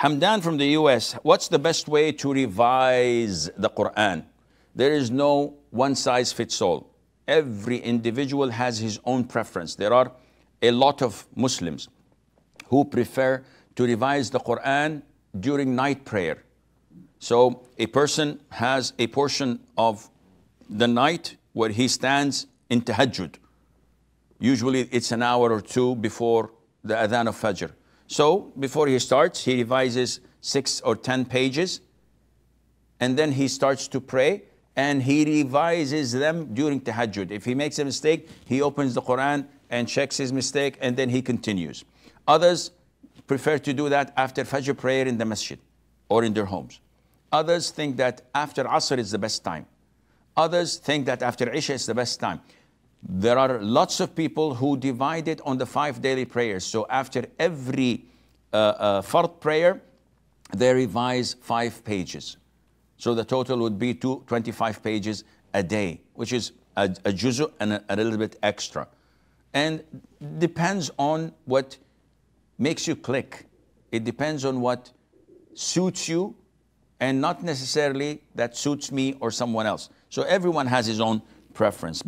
Hamdan from the US, what's the best way to revise the Quran? There is no one size fits all. Every individual has his own preference. There are a lot of Muslims who prefer to revise the Quran during night prayer. So a person has a portion of the night where he stands in tahajjud. Usually it's an hour or two before the adhan of Fajr. So before he starts, he revises six or ten pages, and then he starts to pray, and he revises them during tahajjud. If he makes a mistake, he opens the Quran and checks his mistake, and then he continues. Others prefer to do that after Fajr prayer in the masjid or in their homes. Others think that after Asr is the best time. Others think that after Isha is the best time. There are lots of people who divide it on the five daily prayers. So after every uh, uh, prayer, they revise five pages. So the total would be two, 25 pages a day, which is a, a juzu and a, a little bit extra. And depends on what makes you click. It depends on what suits you and not necessarily that suits me or someone else. So everyone has his own preference.